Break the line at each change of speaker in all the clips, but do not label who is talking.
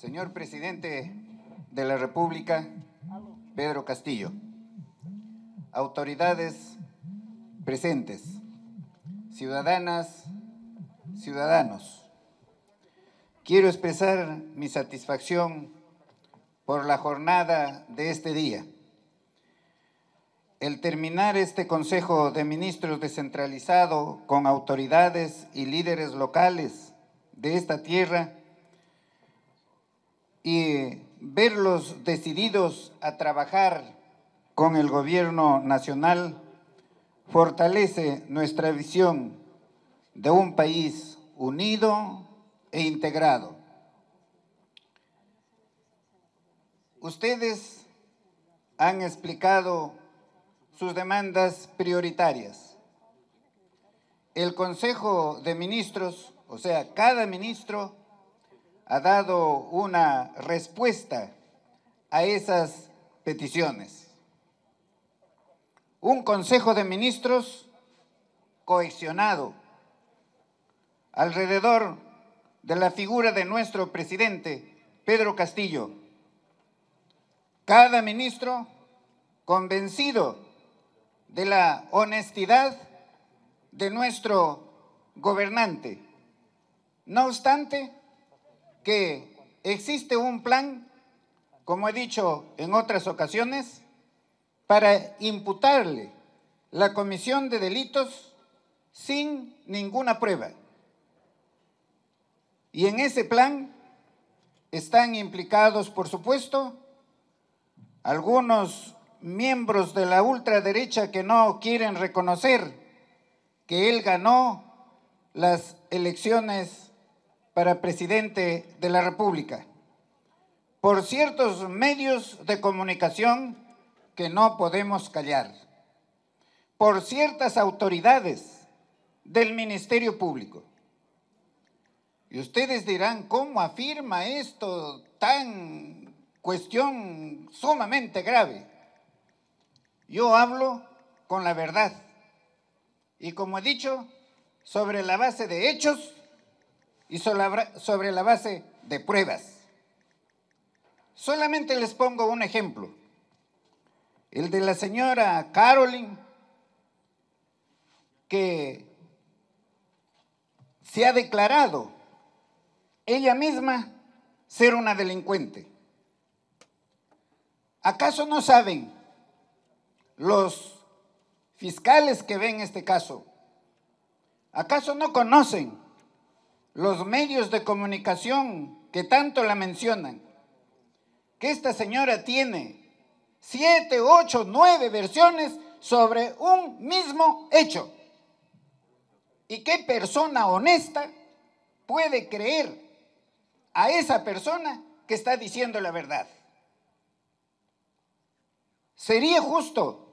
Señor presidente de la República, Pedro Castillo, autoridades presentes, ciudadanas, ciudadanos, quiero expresar mi satisfacción por la jornada de este día. El terminar este Consejo de Ministros descentralizado con autoridades y líderes locales de esta tierra y verlos decididos a trabajar con el gobierno nacional fortalece nuestra visión de un país unido e integrado. Ustedes han explicado sus demandas prioritarias. El Consejo de Ministros, o sea, cada ministro, ha dado una respuesta a esas peticiones. Un Consejo de Ministros cohesionado alrededor de la figura de nuestro presidente, Pedro Castillo. Cada ministro convencido de la honestidad de nuestro gobernante. No obstante, que existe un plan, como he dicho en otras ocasiones, para imputarle la comisión de delitos sin ninguna prueba. Y en ese plan están implicados, por supuesto, algunos miembros de la ultraderecha que no quieren reconocer que él ganó las elecciones para presidente de la República por ciertos medios de comunicación que no podemos callar, por ciertas autoridades del Ministerio Público. Y ustedes dirán, ¿cómo afirma esto tan cuestión sumamente grave? Yo hablo con la verdad y como he dicho, sobre la base de hechos y sobre la base de pruebas. Solamente les pongo un ejemplo, el de la señora Carolyn, que se ha declarado ella misma ser una delincuente. ¿Acaso no saben los fiscales que ven este caso? ¿Acaso no conocen los medios de comunicación que tanto la mencionan, que esta señora tiene siete, ocho, nueve versiones sobre un mismo hecho. ¿Y qué persona honesta puede creer a esa persona que está diciendo la verdad? Sería justo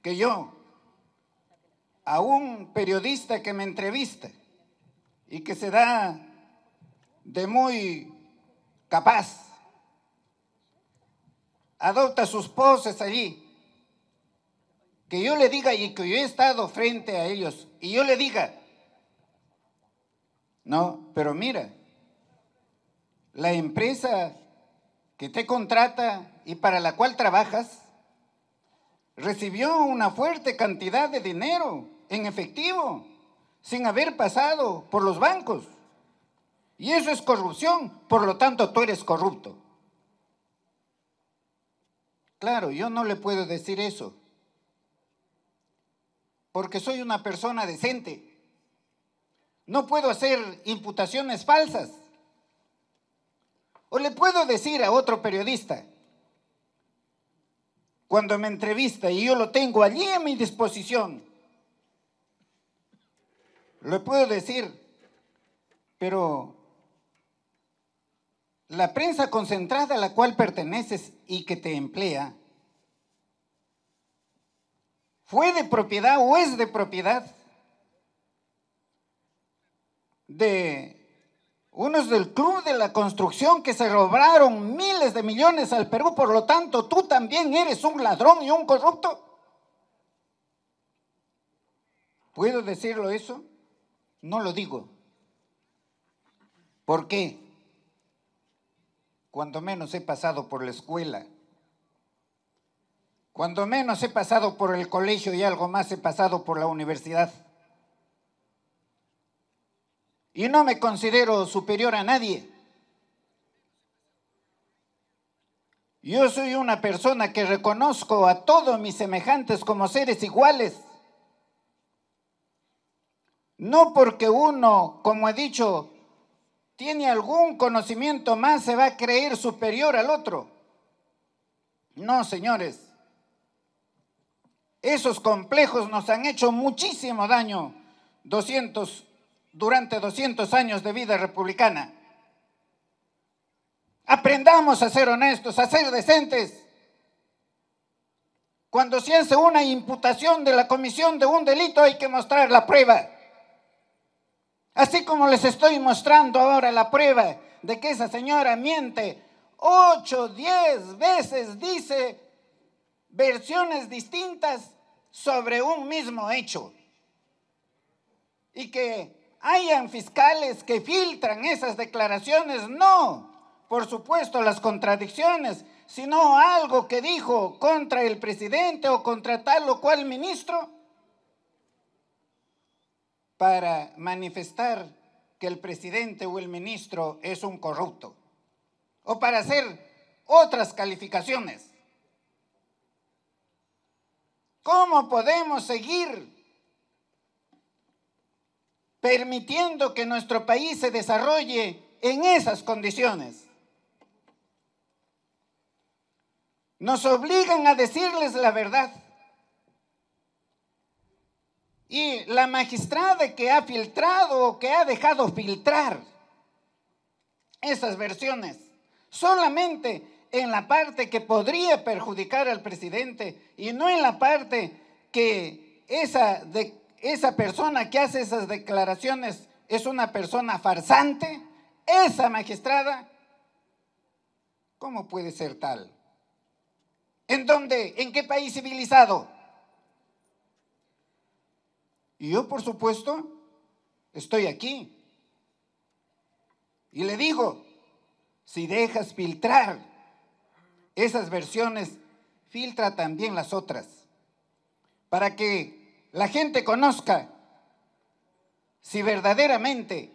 que yo, a un periodista que me entrevista, y que se da de muy capaz. Adopta sus poses allí. Que yo le diga y que yo he estado frente a ellos y yo le diga, no, pero mira, la empresa que te contrata y para la cual trabajas recibió una fuerte cantidad de dinero en efectivo sin haber pasado por los bancos. Y eso es corrupción, por lo tanto tú eres corrupto. Claro, yo no le puedo decir eso, porque soy una persona decente. No puedo hacer imputaciones falsas. O le puedo decir a otro periodista, cuando me entrevista y yo lo tengo allí a mi disposición, lo puedo decir, pero la prensa concentrada a la cual perteneces y que te emplea, ¿fue de propiedad o es de propiedad de unos del Club de la Construcción que se robaron miles de millones al Perú, por lo tanto tú también eres un ladrón y un corrupto. ¿Puedo decirlo eso? No lo digo. ¿Por qué? Cuando menos he pasado por la escuela. Cuando menos he pasado por el colegio y algo más he pasado por la universidad. Y no me considero superior a nadie. Yo soy una persona que reconozco a todos mis semejantes como seres iguales. No porque uno, como he dicho, tiene algún conocimiento más, se va a creer superior al otro. No, señores. Esos complejos nos han hecho muchísimo daño durante 200 años de vida republicana. Aprendamos a ser honestos, a ser decentes. Cuando se hace una imputación de la comisión de un delito hay que mostrar la prueba. Así como les estoy mostrando ahora la prueba de que esa señora miente, ocho, diez veces dice versiones distintas sobre un mismo hecho. Y que hayan fiscales que filtran esas declaraciones, no, por supuesto, las contradicciones, sino algo que dijo contra el presidente o contra tal o cual ministro para manifestar que el presidente o el ministro es un corrupto, o para hacer otras calificaciones. ¿Cómo podemos seguir permitiendo que nuestro país se desarrolle en esas condiciones? Nos obligan a decirles la verdad. Y la magistrada que ha filtrado, o que ha dejado filtrar esas versiones, solamente en la parte que podría perjudicar al presidente y no en la parte que esa, de, esa persona que hace esas declaraciones es una persona farsante, esa magistrada, ¿cómo puede ser tal? ¿En dónde? ¿En qué país civilizado? Y yo, por supuesto, estoy aquí. Y le digo, si dejas filtrar esas versiones, filtra también las otras, para que la gente conozca si verdaderamente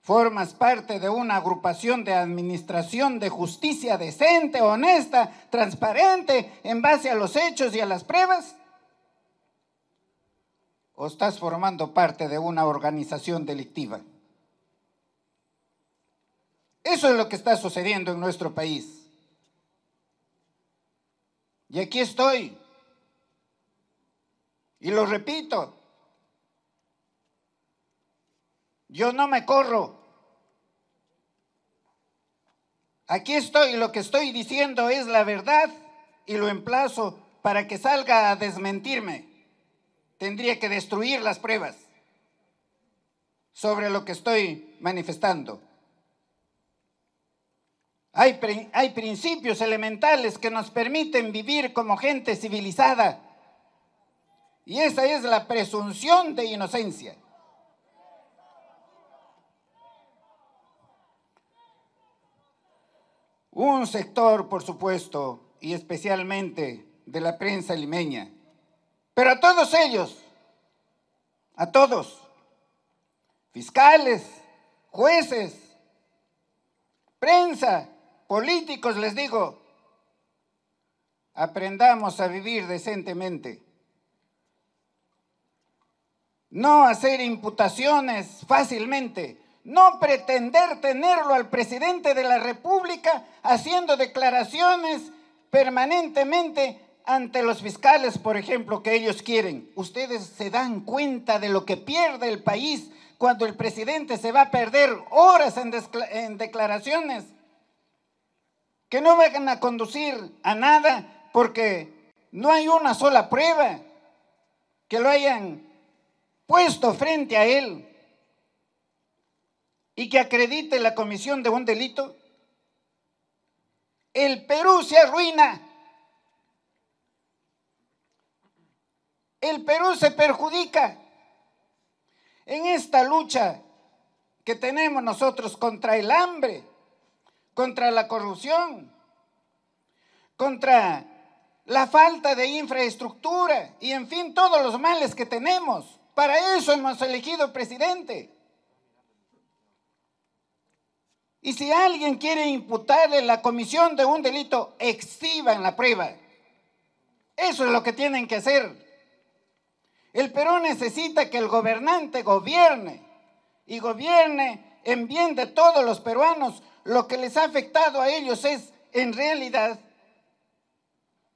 formas parte de una agrupación de administración de justicia decente, honesta, transparente, en base a los hechos y a las pruebas o estás formando parte de una organización delictiva. Eso es lo que está sucediendo en nuestro país. Y aquí estoy. Y lo repito, yo no me corro. Aquí estoy, lo que estoy diciendo es la verdad y lo emplazo para que salga a desmentirme tendría que destruir las pruebas sobre lo que estoy manifestando. Hay, hay, principios elementales que nos permiten vivir como gente civilizada. Y esa es la presunción de inocencia. Un sector, por supuesto, y especialmente de la prensa limeña, pero a todos ellos, a todos, fiscales, jueces, prensa, políticos, les digo, aprendamos a vivir decentemente. No hacer imputaciones fácilmente. No pretender tenerlo al presidente de la República haciendo declaraciones permanentemente ante los fiscales, por ejemplo, que ellos quieren. Ustedes se dan cuenta de lo que pierde el país cuando el presidente se va a perder horas en, declaraciones que no van a conducir a nada porque no hay una sola prueba que lo hayan puesto frente a él y que acredite la comisión de un delito. El Perú se arruina. el Perú se perjudica en esta lucha que tenemos nosotros contra el hambre, contra la corrupción, contra la falta de infraestructura y en fin todos los males que tenemos. Para eso hemos elegido presidente. Y si alguien quiere imputarle la comisión de un delito, exhiban la prueba. Eso es lo que tienen que hacer el Perú necesita que el gobernante gobierne y gobierne en bien de todos los peruanos. Lo que les ha afectado a ellos es, en realidad,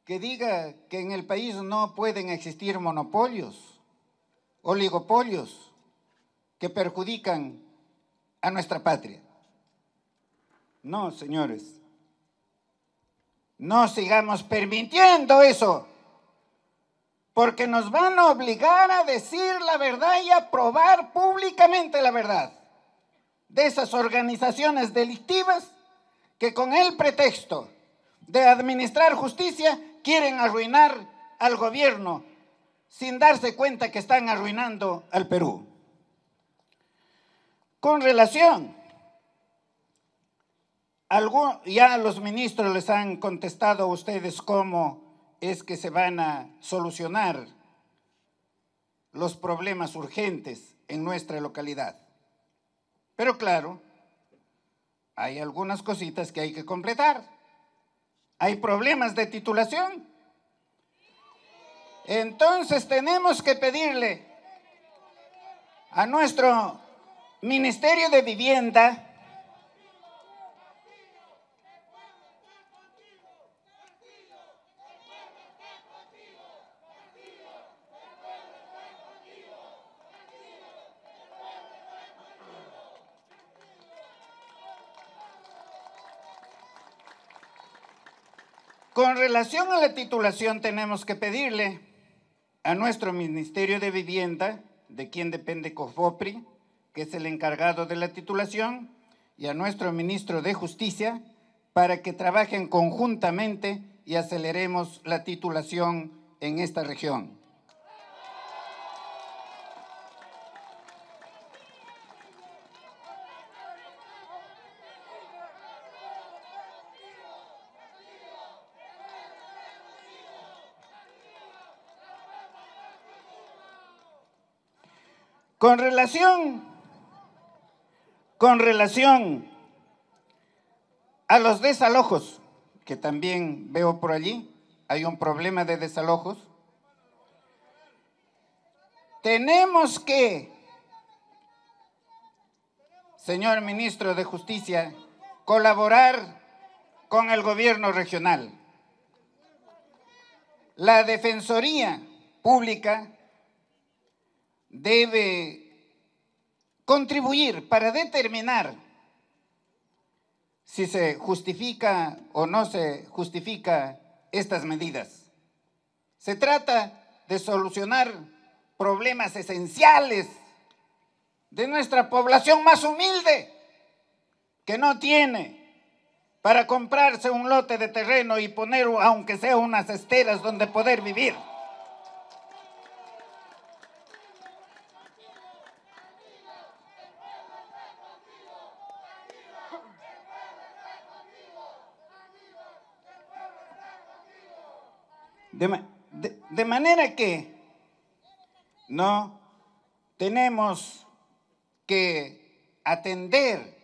que diga que en el país no pueden existir monopolios, oligopolios que perjudican a nuestra patria. No, señores, no sigamos permitiendo eso porque nos van a obligar a decir la verdad y a probar públicamente la verdad de esas organizaciones delictivas que con el pretexto de administrar justicia quieren arruinar al gobierno sin darse cuenta que están arruinando al Perú. Con relación, ya los ministros les han contestado a ustedes cómo es que se van a solucionar los problemas urgentes en nuestra localidad. Pero claro, hay algunas cositas que hay que completar. Hay problemas de titulación. Entonces tenemos que pedirle a nuestro Ministerio de Vivienda Con relación a la titulación, tenemos que pedirle a nuestro Ministerio de Vivienda, de quien depende COFOPRI, que es el encargado de la titulación, y a nuestro ministro de Justicia, para que trabajen conjuntamente y aceleremos la titulación en esta región. Con relación, con relación a los desalojos, que también veo por allí, hay un problema de desalojos. Tenemos que, señor ministro de Justicia, colaborar con el gobierno regional. La Defensoría Pública debe contribuir para determinar si se justifica o no se justifica estas medidas. Se trata de solucionar problemas esenciales de nuestra población más humilde, que no tiene para comprarse un lote de terreno y poner, aunque sea unas esteras, donde poder vivir. De, manera que no tenemos que atender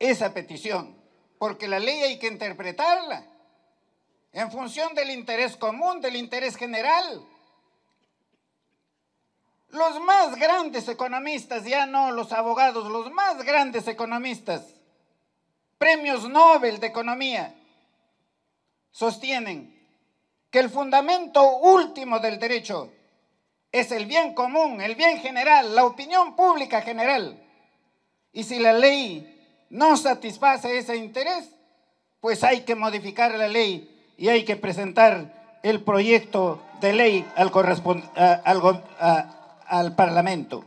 esa petición, porque la ley hay que interpretarla en función del interés común, del interés general. Los más grandes economistas, ya no los abogados, los más grandes economistas, premios Nobel de Economía, sostienen que el fundamento último del derecho es el bien común, el bien general, la opinión pública general. Y si la ley no satisface ese interés, pues hay que modificar la ley y hay que presentar el proyecto de ley al, al Parlamento.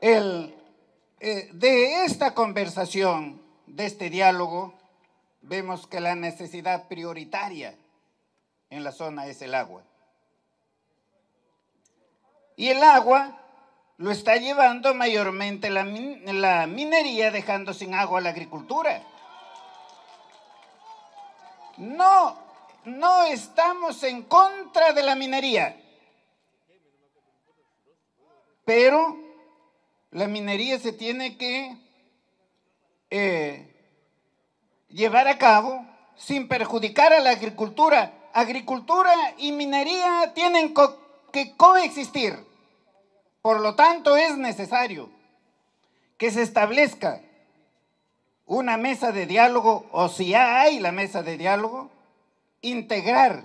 El, eh, de esta conversación, de este diálogo, vemos que la necesidad prioritaria en la zona es el agua. Y el agua lo está llevando mayormente la, la, minería, dejando sin agua la agricultura. No, no estamos en contra de la minería, pero la minería se tiene que eh, llevar a cabo sin perjudicar a la agricultura. Agricultura y minería tienen que coexistir. Por lo tanto, es necesario que se establezca una mesa de diálogo, o si ya hay la mesa de diálogo, integrar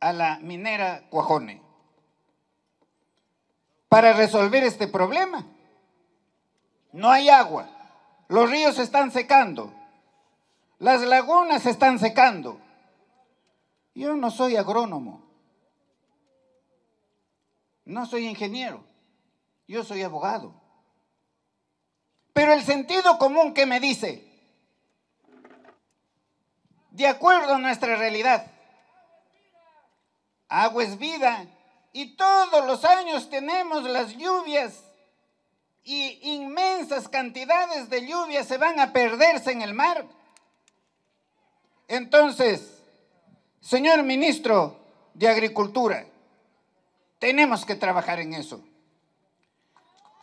a la minera Cuajone para resolver este problema. No hay agua, los ríos están secando, las lagunas están secando. Yo no soy agrónomo, no soy ingeniero, yo soy abogado. Pero el sentido común que me dice, de acuerdo a nuestra realidad, agua es vida, y todos los años tenemos las lluvias y inmensas cantidades de lluvias se van a perderse en el mar. Entonces, señor ministro de Agricultura, tenemos que trabajar en eso.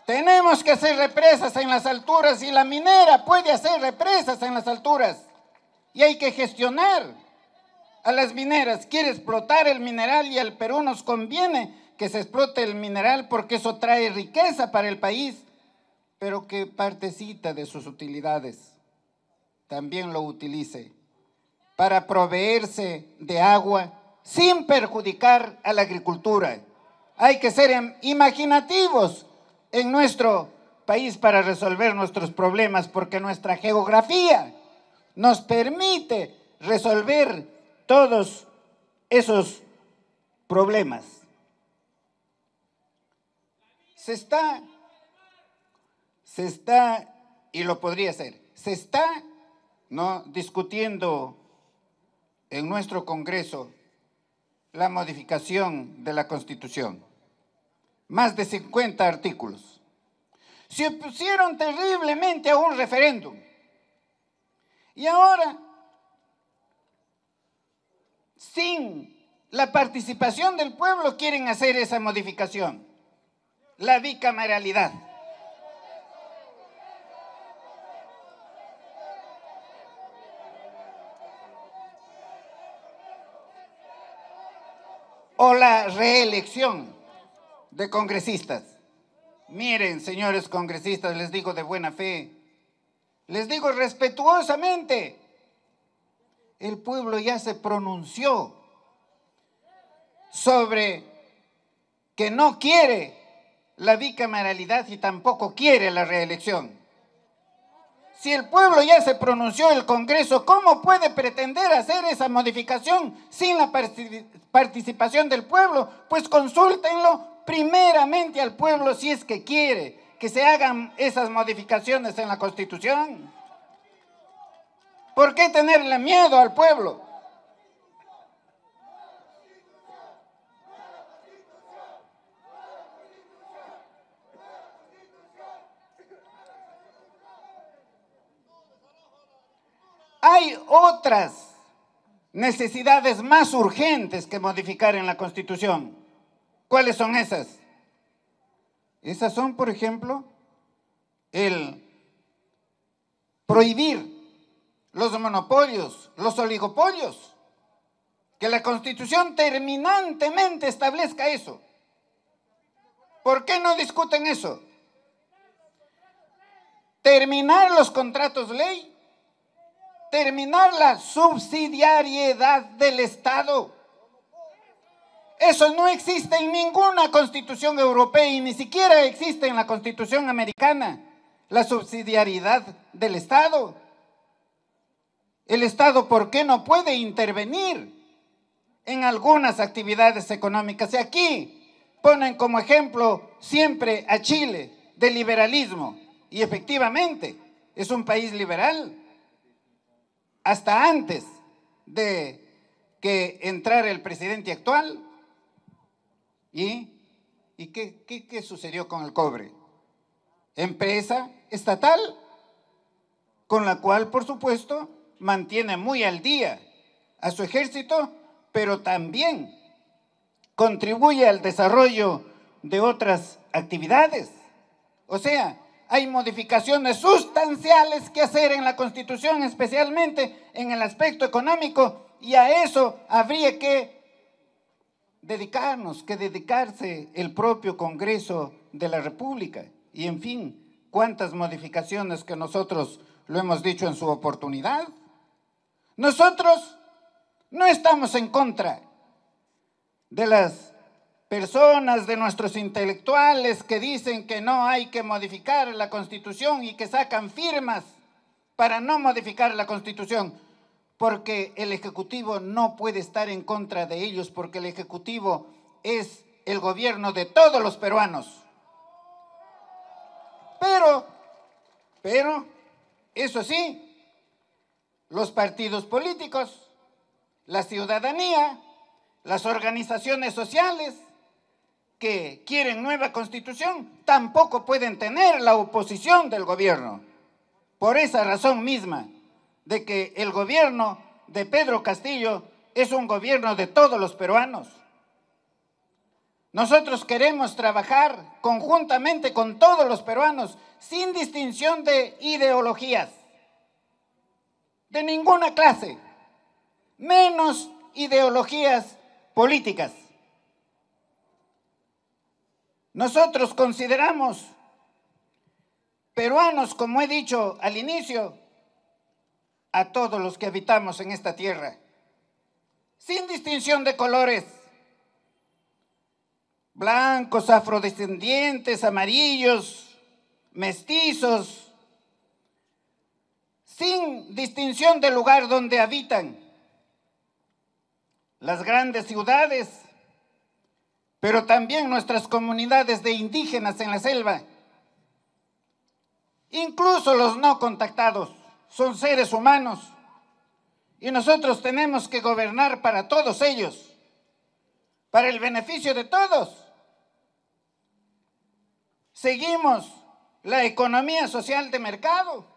Tenemos que hacer represas en las alturas y la minera puede hacer represas en las alturas. Y hay que gestionar a las mineras, quiere explotar el mineral y al Perú nos conviene que se explote el mineral porque eso trae riqueza para el país, pero que partecita de sus utilidades también lo utilice para proveerse de agua sin perjudicar a la agricultura. Hay que ser em, imaginativos en nuestro país para resolver nuestros problemas porque nuestra geografía nos permite resolver todos esos problemas. Se está, se está, y lo podría ser, se está ¿no? discutiendo en nuestro Congreso la modificación de la Constitución. Más de 50 artículos. Se opusieron terriblemente a un referéndum. Y ahora sin la participación del pueblo quieren hacer esa modificación, la bicameralidad. O la reelección de congresistas. Miren, señores congresistas, les digo de buena fe, les digo respetuosamente, el pueblo ya se pronunció sobre que no quiere la bicameralidad y tampoco quiere la reelección. Si el pueblo ya se pronunció, el Congreso, ¿cómo puede pretender hacer esa modificación sin la participación del pueblo? Pues consúltenlo primeramente al pueblo si es que quiere que se hagan esas modificaciones en la Constitución. ¿Por qué tenerle miedo al pueblo? Hay otras necesidades más urgentes que modificar en la Constitución. ¿Cuáles son esas? Esas son, por ejemplo, el prohibir los monopolios, los oligopolios. Que la Constitución terminantemente establezca eso. ¿Por qué no discuten eso? Terminar los contratos ley, terminar la subsidiariedad del Estado. Eso no existe en ninguna constitución europea y ni siquiera existe en la constitución americana, la subsidiariedad del Estado. El Estado, ¿por qué no puede intervenir en algunas actividades económicas? Y aquí ponen como ejemplo siempre a Chile de liberalismo. Y efectivamente, es un país liberal. Hasta antes de que entrara el presidente actual. ¿Y, qué, qué, qué sucedió con el cobre? Empresa estatal, con la cual, por supuesto, mantiene muy al día a su ejército, pero también contribuye al desarrollo de otras actividades. O sea, hay modificaciones sustanciales que hacer en la Constitución, especialmente en el aspecto económico, y a eso habría que dedicarnos, que dedicarse el propio Congreso de la República. Y en fin, cuántas modificaciones que nosotros lo hemos dicho en su oportunidad. Nosotros no estamos en contra de las personas, de nuestros intelectuales que dicen que no hay que modificar la constitución y que sacan firmas para no modificar la constitución, porque el Ejecutivo no puede estar en contra de ellos, porque el Ejecutivo es el gobierno de todos los peruanos. Pero, pero, eso sí, los partidos políticos, la ciudadanía, las organizaciones sociales que quieren nueva constitución, tampoco pueden tener la oposición del gobierno. Por esa razón misma, de que el gobierno de Pedro Castillo es un gobierno de todos los peruanos. Nosotros queremos trabajar conjuntamente con todos los peruanos, sin distinción de ideologías de ninguna clase, menos ideologías políticas. Nosotros consideramos peruanos, como he dicho al inicio, a todos los que habitamos en esta tierra, sin distinción de colores, blancos, afrodescendientes, amarillos, mestizos, sin distinción del lugar donde habitan. Las grandes ciudades, pero también nuestras comunidades de indígenas en la selva, incluso los no contactados, son seres humanos y nosotros tenemos que gobernar para todos ellos, para el beneficio de todos. Seguimos la economía social de mercado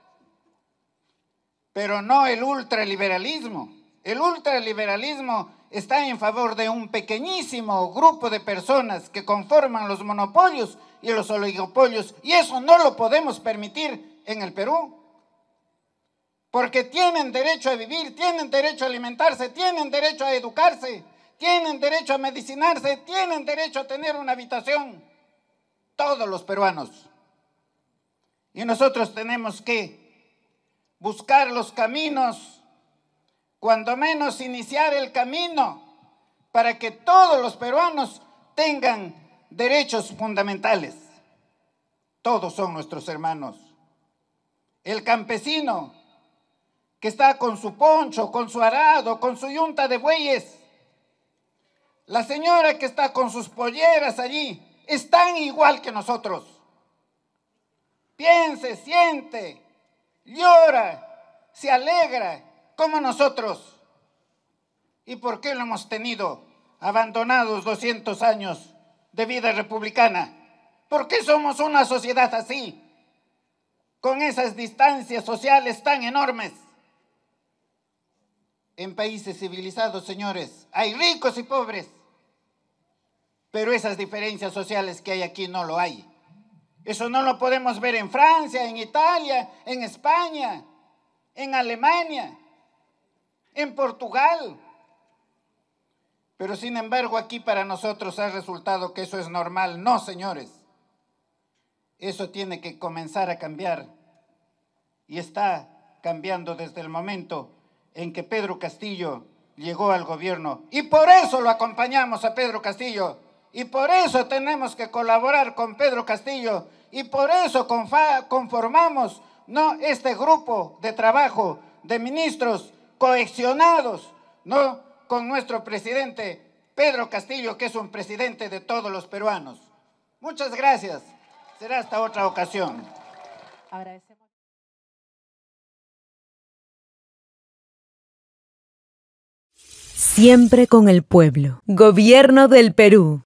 pero no el ultraliberalismo. El ultraliberalismo está en favor de un pequeñísimo grupo de personas que conforman los monopolios y los oligopolios, y eso no lo podemos permitir en el Perú. Porque tienen derecho a vivir, tienen derecho a alimentarse, tienen derecho a educarse, tienen derecho a medicinarse, tienen derecho a tener una habitación. Todos los peruanos. Y nosotros tenemos que buscar los caminos, cuando menos iniciar el camino para que todos los peruanos tengan derechos fundamentales. Todos son nuestros hermanos. El campesino que está con su poncho, con su arado, con su yunta de bueyes. La señora que está con sus polleras allí, están igual que nosotros. Piense, siente, llora, se alegra como nosotros. ¿Y por qué lo hemos tenido abandonados 200 años de vida republicana? ¿Por qué somos una sociedad así? Con esas distancias sociales tan enormes. En países civilizados, señores, hay ricos y pobres. Pero esas diferencias sociales que hay aquí no lo hay. Eso no lo podemos ver en Francia, en Italia, en España, en Alemania, en Portugal. Pero sin embargo aquí para nosotros ha resultado que eso es normal. No, señores. Eso tiene que comenzar a cambiar. Y está cambiando desde el momento en que Pedro Castillo llegó al gobierno. Y por eso lo acompañamos a Pedro Castillo y por eso tenemos que colaborar con Pedro Castillo y por eso conformamos no este grupo de trabajo de ministros coexionados, no con nuestro presidente Pedro Castillo, que es un presidente de todos los peruanos. Muchas gracias. Será hasta otra ocasión. Siempre con el pueblo. Gobierno del Perú.